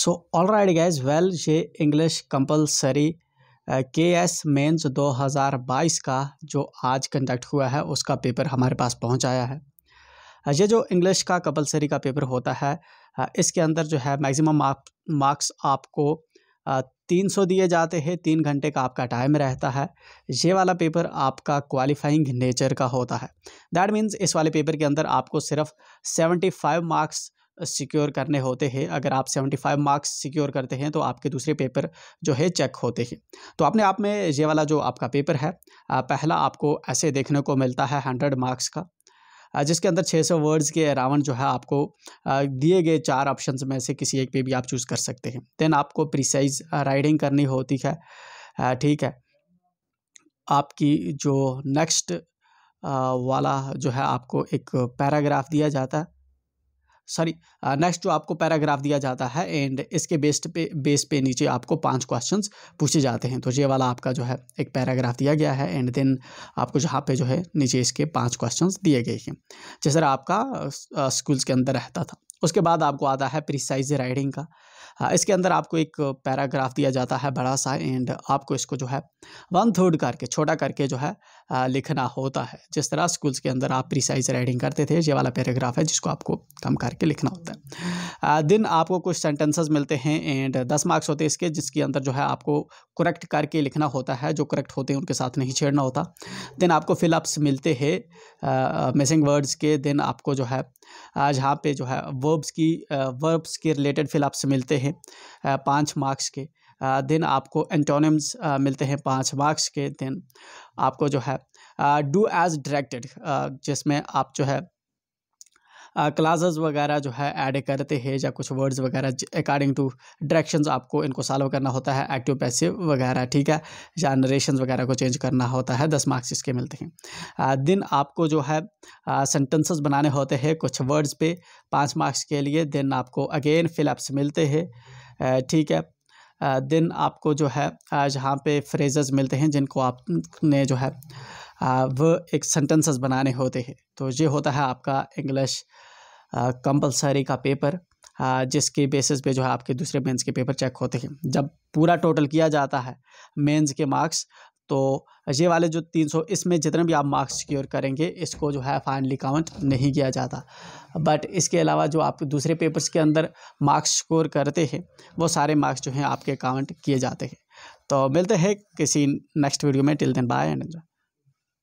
सो all right guys well ये English compulsory के एस मेन्स 2022 का जो आज कंडक्ट हुआ है उसका पेपर हमारे पास पहुंच आया है uh, ये जो इंग्लिश का कंपलसरी का पेपर होता है uh, इसके अंदर जो है मैक्सिमम मार्क्स आपको uh, तीन सौ दिए जाते हैं तीन घंटे का आपका टाइम रहता है ये वाला पेपर आपका क्वालिफाइंग नेचर का होता है दैट मीन्स इस वाले पेपर के अंदर आपको सिर्फ सेवेंटी फाइव मार्क्स सिक्योर करने होते हैं अगर आप 75 मार्क्स सिक्योर करते हैं तो आपके दूसरे पेपर जो है चेक होते हैं तो अपने आप में ये वाला जो आपका पेपर है पहला आपको ऐसे देखने को मिलता है हंड्रेड मार्क्स का जिसके अंदर 600 वर्ड्स के अराउंड जो है आपको दिए गए चार ऑप्शंस में से किसी एक पे भी आप चूज़ कर सकते हैं देन आपको प्रिसाइज राइडिंग करनी होती है ठीक है आपकी जो नेक्स्ट वाला जो है आपको एक पैराग्राफ दिया जाता है सॉरी नेक्स्ट uh, जो आपको पैराग्राफ दिया जाता है एंड इसके बेस्ट पे बेस पे नीचे आपको पांच क्वेश्चंस पूछे जाते हैं तो ये वाला आपका जो है एक पैराग्राफ दिया गया है एंड देन आपको जहाँ पे जो है नीचे इसके पांच क्वेश्चंस दिए गए हैं जिस आपका स्कूल्स uh, के अंदर रहता था उसके बाद आपको आता है प्रिसाइज राइडिंग का हाँ, इसके अंदर आपको एक पैराग्राफ दिया जाता है बड़ा सा एंड आपको इसको जो है वन थर्ड करके छोटा करके जो है लिखना होता है जिस तरह स्कूल्स के अंदर आप प्रिसाइज राइडिंग करते थे ये वाला पैराग्राफ है जिसको आपको कम करके लिखना होता है दिन आपको कुछ सेंटेंसेस मिलते हैं एंड दस मार्क्स होते हैं इसके जिसके अंदर जो है आपको करेक्ट करके लिखना होता है जो करेक्ट होते हैं उनके साथ नहीं छेड़ना होता देन आपको फिलअप्स मिलते हैं मिसिंग वर्ड्स के देन आपको जो है आज यहाँ पे जो है वर्ब्स की वर्ब्स के रिलेटेड फिल आपसे मिलते हैं पाँच मार्क्स के देन आपको एंटोनिम्स मिलते हैं पाँच मार्क्स के देन आपको जो है डू एज डायरेक्टेड जिसमें आप जो है क्लासेस वगैरह जो है ऐड करते हैं या कुछ वर्ड्स वगैरह अकॉर्डिंग टू डायरेक्शंस आपको इनको सॉल्व करना होता है एक्टिव पैसिव वगैरह ठीक है या नरेशन वगैरह को चेंज करना होता है दस मार्क्स इसके मिलते हैं दिन आपको जो है सेंटेंसेस बनाने होते हैं कुछ वर्ड्स पे पाँच मार्क्स के लिए दिन आपको अगेन फिलअप्स मिलते हैं ठीक है दिन आपको जो है जहाँ पे फ्रेजेस मिलते हैं जिनको आपने जो है वो एक सेंटेंसेस बनाने होते हैं तो ये होता है आपका इंग्लिश कंपलसरी का पेपर जिसके बेसिस पे जो है आपके दूसरे मेंस के पेपर चेक होते हैं जब पूरा टोटल किया जाता है मेंस के मार्क्स तो ये वाले जो 300 इसमें जितने भी आप मार्क्स सिक्योर करेंगे इसको जो है फाइनली काउंट नहीं किया जाता बट इसके अलावा जो आप दूसरे पेपर्स के अंदर मार्क्स स्कोर करते हैं वो सारे मार्क्स जो हैं आपके काउंट किए जाते हैं तो मिलते हैं किसी नेक्स्ट वीडियो में टिल दिन बाय एंड